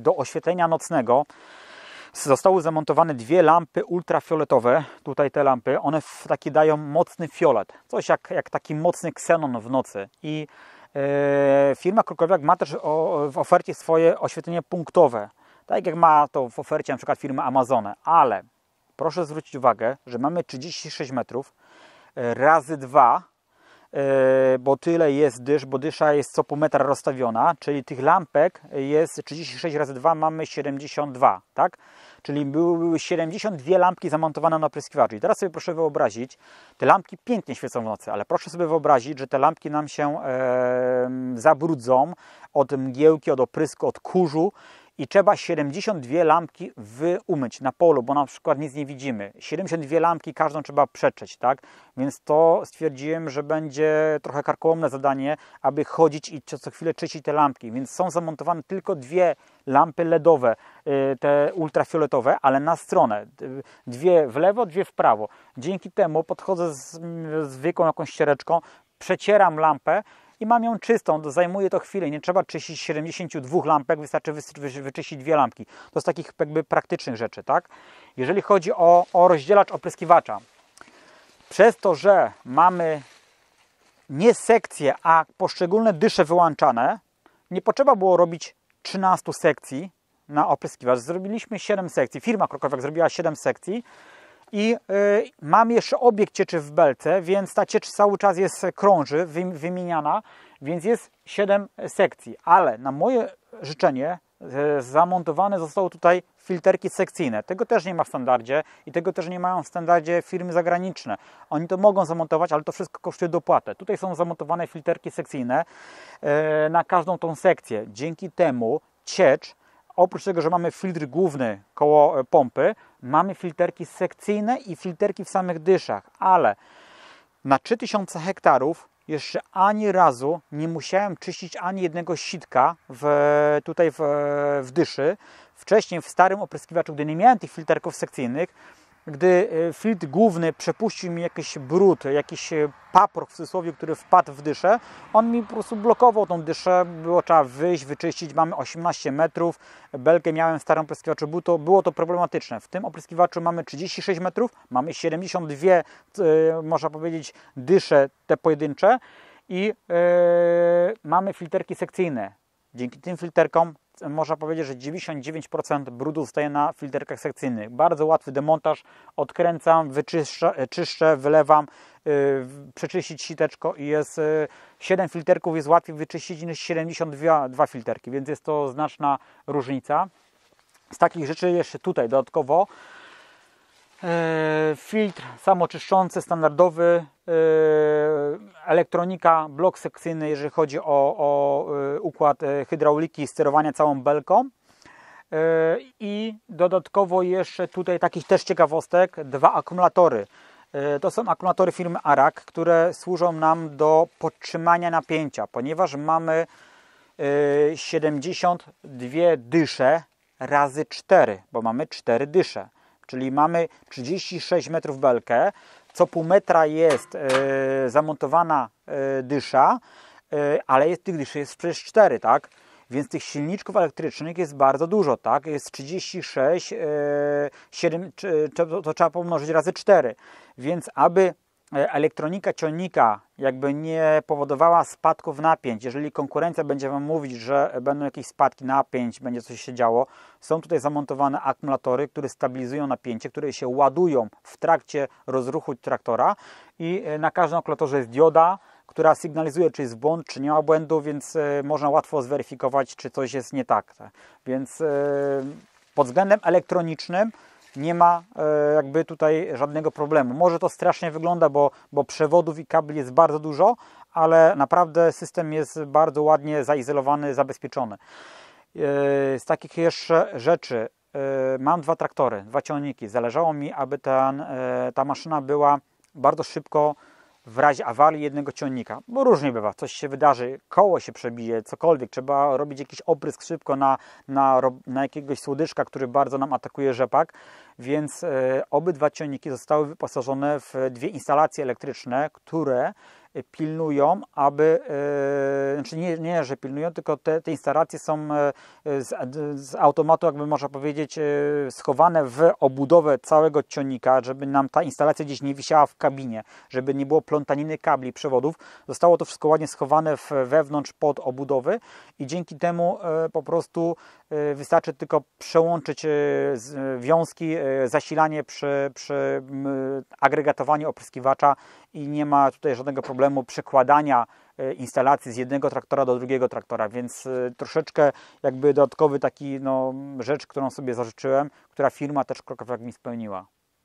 do oświetlenia nocnego zostały zamontowane dwie lampy ultrafioletowe. Tutaj te lampy, one taki dają mocny fiolet, coś jak, jak taki mocny ksenon w nocy. I e, firma Krukowiak ma też o, w ofercie swoje oświetlenie punktowe, tak jak ma to w ofercie na przykład firmy Amazone, ale proszę zwrócić uwagę, że mamy 36 metrów e, razy 2 E, bo tyle jest dysz, bo dysza jest co pół metra rozstawiona, czyli tych lampek jest 36 razy 2, mamy 72, tak? Czyli były 72 lampki zamontowane na opryskiwaczu. I teraz sobie proszę wyobrazić, te lampki pięknie świecą w nocy, ale proszę sobie wyobrazić, że te lampki nam się e, zabrudzą od mgiełki, od oprysku, od kurzu i trzeba 72 lampki wyumyć na polu, bo na przykład nic nie widzimy. 72 lampki każdą trzeba przeczyć, tak? Więc to stwierdziłem, że będzie trochę karkołomne zadanie, aby chodzić i co chwilę czyścić te lampki. Więc są zamontowane tylko dwie lampy LEDowe, y, te ultrafioletowe, ale na stronę. Dwie w lewo, dwie w prawo. Dzięki temu podchodzę z zwykłą jakąś ściereczką, przecieram lampę, i mam ją czystą. Zajmuje to chwilę, nie trzeba czyścić 72 lampek, wystarczy wyczyścić dwie lampki. To z takich jakby praktycznych rzeczy, tak? Jeżeli chodzi o, o rozdzielacz opryskiwacza, przez to, że mamy nie sekcje, a poszczególne dysze wyłączane, nie potrzeba było robić 13 sekcji na opryskiwacz. Zrobiliśmy 7 sekcji. Firma Krokowiak zrobiła 7 sekcji i y, mam jeszcze obieg cieczy w belce, więc ta ciecz cały czas jest e, krąży, wymieniana, więc jest 7 e, sekcji. Ale na moje życzenie y, zamontowane zostały tutaj filterki sekcyjne. Tego też nie ma w standardzie i tego też nie mają w standardzie firmy zagraniczne. Oni to mogą zamontować, ale to wszystko kosztuje dopłatę. Tutaj są zamontowane filterki sekcyjne y, na każdą tą sekcję. Dzięki temu ciecz Oprócz tego, że mamy filtr główny koło e, pompy, mamy filterki sekcyjne i filterki w samych dyszach, ale na 3000 hektarów jeszcze ani razu nie musiałem czyścić ani jednego sitka w, tutaj w, e, w dyszy. Wcześniej w starym opryskiwaczu, gdy nie miałem tych filterków sekcyjnych, gdy e, filtr główny przepuścił mi jakiś brud, jakiś e, paprok w cudzysłowie, który wpadł w dyszę, on mi po prostu blokował tą dyszę, było trzeba wyjść, wyczyścić, mamy 18 metrów, belkę miałem w starym opryskiwaczu buto, było to problematyczne. W tym opryskiwaczu mamy 36 metrów, mamy 72, yy, e, można powiedzieć, dysze te pojedyncze i yy, mamy filterki sekcyjne. Dzięki tym filterkom można powiedzieć, że 99% brudu zostaje na filterkach sekcyjnych. Bardzo łatwy demontaż, odkręcam, wyczyszczę, e, wylewam, yy, przeczyścić siteczko i jest yy, 7 filterków jest łatwiej wyczyścić niż 72 dwa filterki, więc jest to znaczna różnica. Z takich rzeczy jeszcze tutaj dodatkowo e, filtr samoczyszczący, standardowy, y, elektronika, blok sekcyjny, jeżeli chodzi o, o y, układ y, hydrauliki sterowania całą belką. Y, I dodatkowo jeszcze tutaj takich też ciekawostek, dwa akumulatory. To są akumulatory firmy Arak, które służą nam do podtrzymania napięcia, ponieważ mamy 72 dysze razy 4, bo mamy 4 dysze, czyli mamy 36 metrów belkę, co pół metra jest e, zamontowana e, dysza, e, ale jest, tych dyszy jest przecież 4, tak? Więc tych silniczków elektrycznych jest bardzo dużo, tak? Jest 36, 7, e, to trzeba pomnożyć razy 4. Więc aby E, elektronika ciągnika jakby nie powodowała spadków napięć, jeżeli konkurencja będzie Wam mówić, że będą jakieś spadki napięć, będzie coś się działo, są tutaj zamontowane akumulatory, które stabilizują napięcie, które się ładują w trakcie rozruchu traktora i e, na każdym akumulatorze jest dioda, która sygnalizuje, czy jest błąd, czy nie ma błędu, więc e, można łatwo zweryfikować, czy coś jest nie tak. tak. Więc pod względem elektronicznym nie ma e, jakby tutaj żadnego problemu. Może to strasznie wygląda, bo, bo przewodów i kabli jest bardzo dużo, ale naprawdę system jest bardzo ładnie zaizolowany, zabezpieczony. E, z takich jeszcze rzeczy e, mam dwa traktory, dwa ciągniki. Zależało mi, aby ten, ta maszyna była bardzo szybko w razie awarii jednego ciągnika, bo różnie bywa, coś się wydarzy, koło się przebije, cokolwiek, trzeba robić jakiś oprysk szybko na, na, na jakiegoś słodyczka, który bardzo nam atakuje rzepak, więc y, obydwa ciągniki zostały wyposażone w dwie instalacje elektryczne, które Y, pilnują, aby, y, znaczy nie, nie że pilnują, tylko te, te instalacje są e, e, z, z, automatu, jakby można powiedzieć, e, schowane w obudowę całego ciągnika, żeby nam ta instalacja gdzieś nie wisiała w kabinie, żeby nie było plątaniny kabli, przewodów. Zostało to wszystko ładnie schowane w, wewnątrz pod obudowy i dzięki temu po prostu wystarczy tylko przełączyć wiązki, zasilanie przy, przy agregatowaniu opryskiwacza i nie ma tutaj żadnego problemu przekładania e, instalacji z jednego traktora do drugiego traktora, więc e, troszeczkę jakby dodatkowy taki no, rzecz, którą sobie zażyczyłem, która firma też krok mi spełniła.